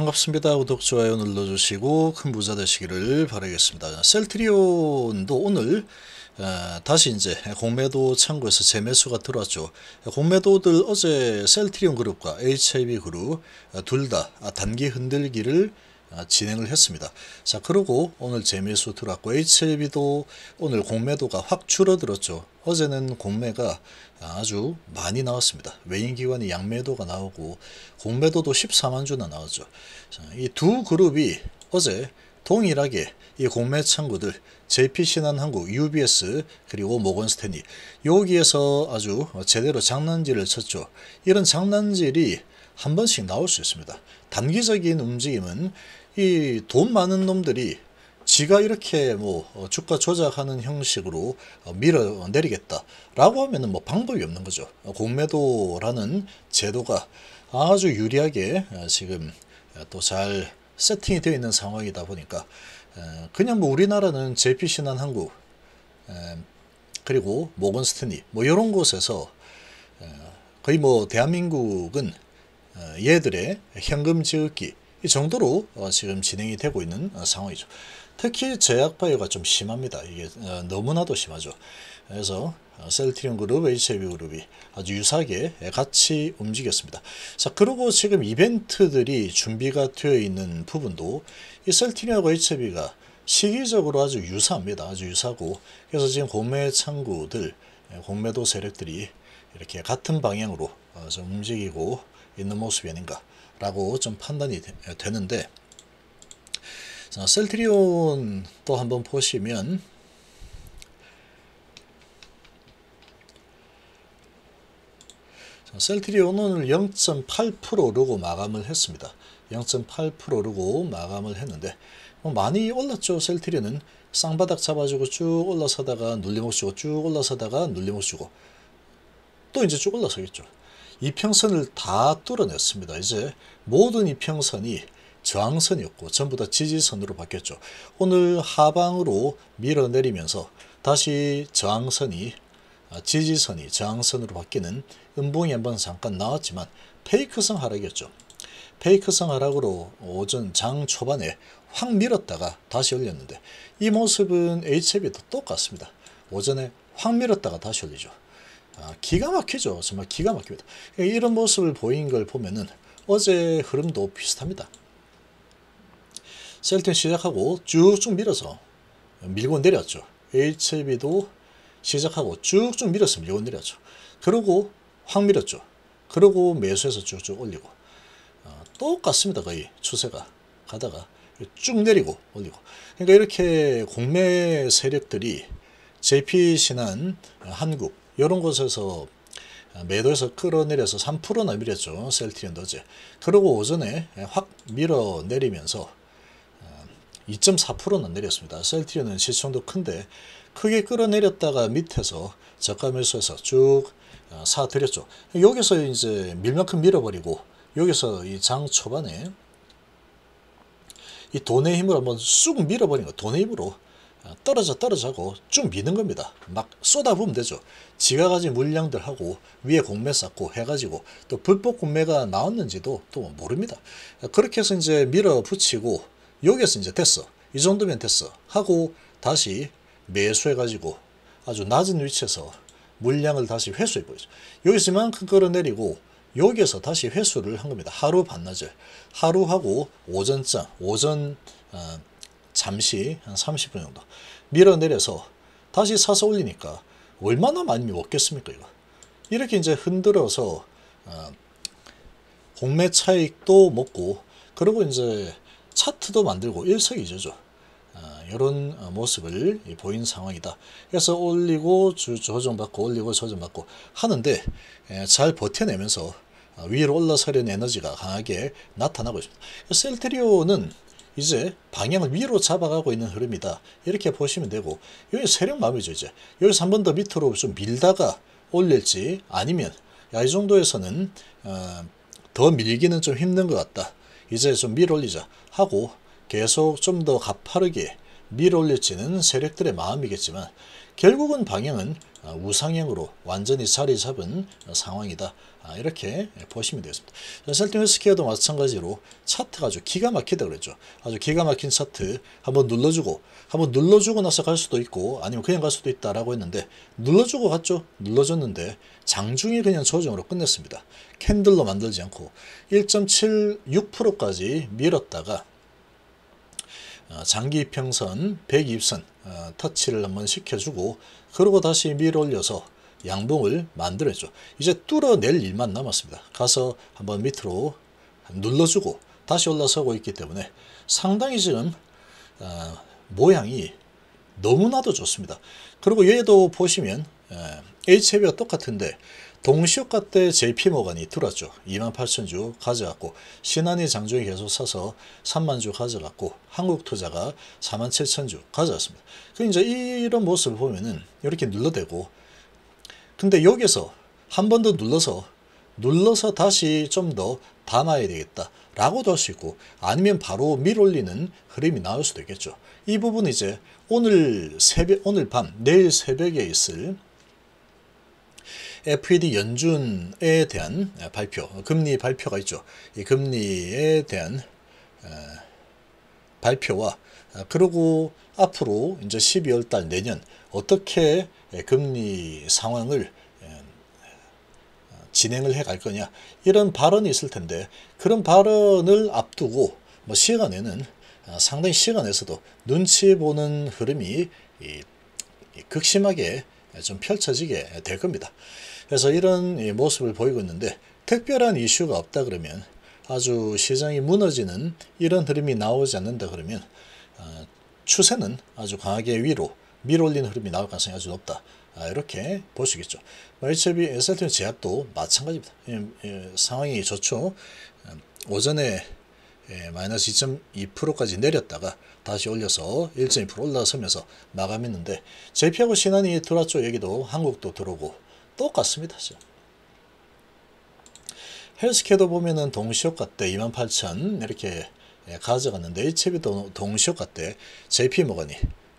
반갑습니다. 구독, 좋아요 눌러주시고 큰 부자 되시기를 바라겠습니다. 셀트리온도 오늘 아, 다시 이제 공매도 창구에서 재매수가 들어왔죠. 공매도들 어제 셀트리온 그룹과 HIB 그룹 아, 둘다 단기 흔들기를 아, 진행을 했습니다. 자 그리고 오늘 재미수 들어왔고 HLB도 오늘 공매도가 확 줄어들었죠. 어제는 공매가 아주 많이 나왔습니다. 외인기관이 양매도가 나오고 공매도도 14만 주나 나왔죠. 이 두 그룹이 어제 동일하게 이 공매 창구들 JP신한한국, UBS 그리고 모건스탠리 여기에서 아주 제대로 장난질을 쳤죠. 이런 장난질이 한 번씩 나올 수 있습니다. 단기적인 움직임은 이돈 많은 놈들이 지가 이렇게 뭐 어, 주가 조작하는 형식으로 어, 밀어 내리겠다라고 하면은 뭐 방법이 없는 거죠. 어, 공매도라는 제도가 아주 유리하게 지금 또 잘 세팅이 되어 있는 상황이다 보니까 그냥 뭐 우리나라는 JP신한 한국 그리고 모건스탠리 뭐 이런 곳에서 거의 뭐 대한민국은 얘들의 현금 지급기 이 정도로 어, 지금 진행이 되고 있는 어, 상황이죠. 특히 제약 파이가 좀 심합니다. 이게 어, 너무나도 심하죠. 그래서 셀트리온 그룹, HIV 그룹이 아주 유사하게 같이 움직였습니다. 자, 그리고 지금 이벤트들이 준비가 되어 있는 부분도 이 셀트리온과 HIV가 시기적으로 아주 유사합니다. 아주 유사고 그래서 지금 공매 창구들, 예, 공매도 세력들이 이렇게 같은 방향으로 좀 움직이고 있는 모습이 아닌가 라고 좀 판단이 되, 어, 는데 자, 셀트리온 또 한번 보시면 자, 셀트리온은 0.8% 오르고 마감을 했습니다. 0.8% 오르고 마감을 했는데 뭐 많이 올랐죠. 셀트리온은 쌍바닥 잡아주고 쭉 올라서다가 눌림없이 고쭉 올라서다가 눌림없이 고또 이제 쭉 올라서겠죠. 이평선을 다 뚫어냈습니다. 이제 모든 이평선이 저항선이었고 전부 다 지지선으로 바뀌었죠. 오늘 하방으로 밀어내리면서 다시 저항선이 아, 지지선이 저항선으로 바뀌는 음봉이 한번 잠깐 나왔지만 페이크성 하락이었죠. 페이크성 하락으로 오전 장 초반에 확 밀었다가 다시 올렸는데 이 모습은 HF도 똑같습니다. 오전에 확 밀었다가 다시 올리죠. 아, 기가 막히죠. 정말 기가 막힙니다. 이런 모습을 보인 걸 보면은 어제 흐름도 비슷합니다. 셀튼 시작하고 쭉쭉 밀어서 밀고 내렸죠. HB도 시작하고 쭉쭉 밀어서 밀고 내렸죠. 그러고 확 밀었죠. 그러고 매수해서 쭉쭉 올리고 어, 똑같습니다. 거의 추세가 가다가 쭉 내리고 올리고 그러니까 이렇게 공매 세력들이 JP신한 한국 이런 곳에서 매도해서 끌어내려서 3% 넘이랬죠. 셀트리온 더즈. 그리고 오전에 확 밀어내리면서 2.4%는 어, 내렸습니다. 셀트리온은 시총도 큰데 크게 끌어내렸다가 밑에서 저가 매수해서 쭉 어, 사드렸죠. 여기서 이제 밀만큼 밀어버리고 여기서 이 장 초반에 이 돈의 힘을 한번 쑥 밀어버린 거 돈의 힘으로 아, 떨어져 떨어져고 쭉 미는 겁니다. 막 쏟아부으면 되죠. 지가 가진 물량들하고 위에 공매 쌓고 해가지고 또 불법 공매가 나왔는지도 또 모릅니다. 그렇게 해서 이제 밀어붙이고 여기에서 이제 됐어. 이 정도면 됐어. 하고 다시 매수해가지고 아주 낮은 위치에서 물량을 다시 회수해 버리죠. 여기서 이만큼 끌어내리고 여기에서 다시 회수를 한 겁니다. 하루 반나절. 하루하고 오전장, 오전 어, 잠시 한 30분 정도 밀어내려서 다시 사서 올리니까 얼마나 많이 먹겠습니까 이거 이렇게 이제 흔들어서 어, 공매 차익도 먹고 그리고 이제 차트도 만들고 일석이조죠 이런 어, 어, 모습을 보인 상황이다 그래서 올리고 조정받고 올리고 조정받고 하는데 예, 잘 버텨내면서 위로 올라서려는 에너지가 강하게 나타나고 있습니다 셀테리오는 이제 방향을 위로 잡아가고 있는 흐름이다. 이렇게 보시면 되고 여기 세력 마음이죠. 이제 여기서 한 번 더 밑으로 좀 밀다가 올릴지 아니면 야이 정도에서는 어, 더 밀기는 좀 힘든 것 같다. 이제 좀 밀어 올리자 하고 계속 좀 더 가파르게 밀어올려치는 세력들의 마음이겠지만 결국은 방향은 아, 우상향으로 완전히 자리 잡은 어, 상황이다. 아, 이렇게 보시면 되겠습니다. 셀팅헬스케어도 마찬가지로 차트가 아주 기가 막히다 그랬죠. 아주 기가 막힌 차트 한번 눌러주고 한번 눌러주고 나서 갈 수도 있고 아니면 그냥 갈 수도 있다라고 했는데 눌러주고 갔죠. 눌러줬는데 장중에 그냥 조정으로 끝냈습니다. 캔들로 만들지 않고 1.76%까지 밀었다가 어, 장기 평선 102선 어, 터치를 한번 시켜주고 그러고 다시 밀어올려서 양봉을 만들어줘. 이제 뚫어낼 일만 남았습니다. 가서 한번 밑으로 눌러주고 다시 올라서고 있기 때문에 상당히 지금 어, 모양이 너무나도 좋습니다. 그리고 얘도 보시면 h 협와 똑같은데 동시효과 때 j p 모건이 들어왔죠. 28,000주 가져갔고 신한이 장중에 계속 사서 3만주 가져갔고 한국투자가 47,000주 가져갔습니다. 그 이제 이런 모습을 보면은 이렇게 눌러대고 근데 여기서 한 번 더 눌러서 눌러서 다시 좀 더 담아야 되겠다 라고도 할 수 있고 아니면 바로 밀올리는 흐름이 나올 수도 있겠죠. 이 부분 이제 오늘 새벽 오늘 밤 내일 새벽에 있을 FED 연준에 대한 아, 발표, 금리 발표가 있죠. 이 금리에 대한 아, 발표와 아, 그리고 앞으로 이제 12월 달 내년 어떻게 예, 금리 상황을 예, 진행을 해갈 거냐 이런 발언이 있을 텐데 그런 발언을 앞두고 뭐 시간에는 상당히 시간에서도 눈치 보는 흐름이 극심하게 좀 펼쳐지게 될 겁니다. 그래서 이런 모습을 보이고 있는데 특별한 이슈가 없다 그러면 아주 시장이 무너지는 이런 흐름이 나오지 않는다 그러면 어, 추세는 아주 강하게 위로 밀올리 흐름이 나올 가능성이 아주 높다. 아, 이렇게 볼 수 있겠죠. HLB 셀트리 제약도 마찬가지입니다. 예, 예, 상황이 좋죠. 음, 오전에 예, 마이너스 2.2%까지 내렸다가 다시 올려서 1.2% 올라서면서 마감했는데 JP하고 신한이 들어왔죠. 여기도 한국도 들어오고 똑같습니다. 헬스케도 보면은 동시효과 때 28,000 이렇게 예, 가져갔는데 HB도 동시효과 때 JP 모건이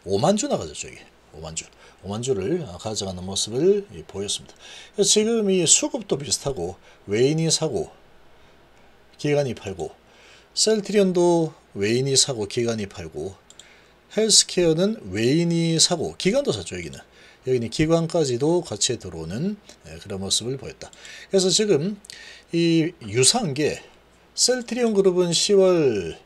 5만 주 나가졌죠. 이게 5만 주. 5만 주를 가져가는 모습을 보였습니다. 지금 이 수급도 비슷하고 외인이 사고 기관이 팔고 셀트리온도 외인이 사고 기관이 팔고 헬스케어는 외인이 사고 기관도 샀죠 여기는 여기는 기관까지도 같이 들어오는 예, 그런 모습을 보였다. 그래서 지금 이 유사한 게 셀트리온 그룹은 10월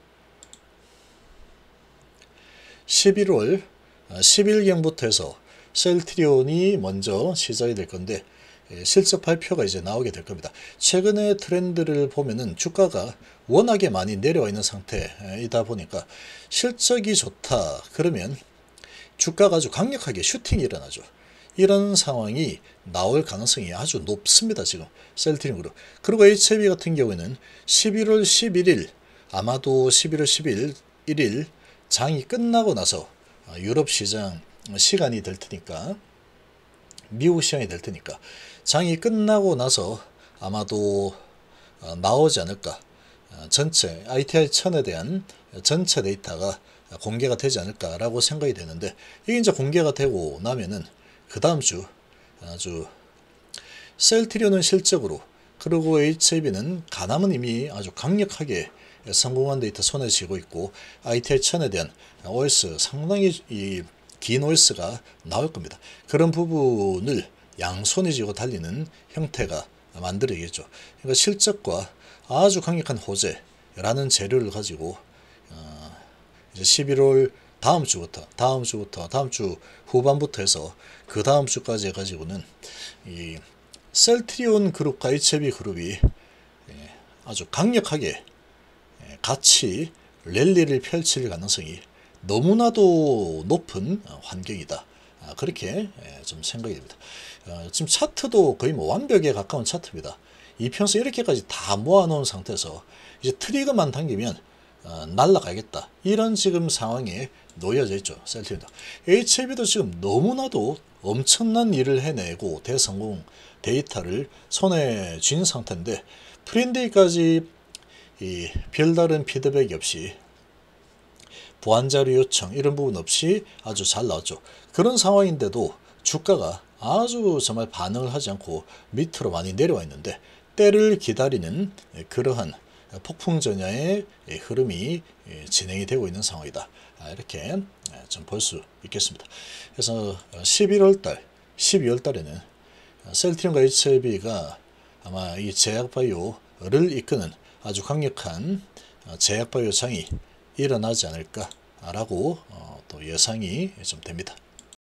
11월 10일경부터 아, 해서 셀트리온이 먼저 시작이 될 건데 예, 실적 발표가 이제 나오게 될 겁니다. 최근의 트렌드를 보면은 주가가 워낙에 많이 내려와 있는 상태이다 보니까 실적이 좋다 그러면 주가가 아주 강력하게 슈팅이 일어나죠. 이런 상황이 나올 가능성이 아주 높습니다. 지금 셀트린 으로 그리고 HB 같은 경우에는 11월 11일 아마도 11월 11일 1일 장이 끝나고 나서 유럽 시장 시간이 될 테니까 미국 시장이 될 테니까 장이 끝나고 나서 아마도 어, 나오지 않을까 어, 전체 ITR 천에 대한 전체 데이터가 공개가 되지 않을까라고 생각이 되는데 이게 이제 공개가 되고 나면은 그 다음 주 아주 셀트리온은 실적으로 그리고 HIV는 가남은 이미 아주 강력하게 성공한 데이터 손에 쥐고 있고 ITR 천에 대한 OS 상당히 이 디노이스가 나올 겁니다. 그런 부분을 양손에 쥐고 달리는 형태가 만들어야겠죠. 그러니까 실적과 아주 강력한 호재라는 재료를 가지고 어, 이제 11월 다음 주부터 다음 주부터 다음 주 후반부터 해서 그 다음 주까지 해가지고는 이 셀트리온 그룹과 이체 그룹이 예, 아주 강력하게 예, 같이 랠리를 펼칠 가능성이 너무나도 높은 환경이다. 아, 그렇게 예, 좀 생각이 됩니다. 어, 지금 차트도 거의 뭐 완벽에 가까운 차트입니다. 이 편서 이렇게까지 다 모아놓은 상태에서 이제 트리거만 당기면 어, 날라가겠다. 이런 지금 상황에 놓여져 있죠. 셀트입니다. HLB도 지금 너무나도 엄청난 일을 해내고 대성공 데이터를 손에 쥔 상태인데 프린데이까지 별다른 피드백이 없이 보안 자료 요청 이런 부분 없이 아주 잘 나왔죠. 그런 상황인데도 주가가 아주 정말 반응을 하지 않고 밑으로 많이 내려와 있는데 때를 기다리는 그러한 폭풍전야의 흐름이 예, 진행이 되고 있는 상황이다. 아, 이렇게 예, 좀볼 수 있겠습니다. 그래서 11월달, 12월달에는 셀트리온과 HLB가 아마 이 제약바이오를 이끄는 아주 강력한 제약바이오 장이 일어나지 않을까라고 어, 또 예상이 좀 됩니다.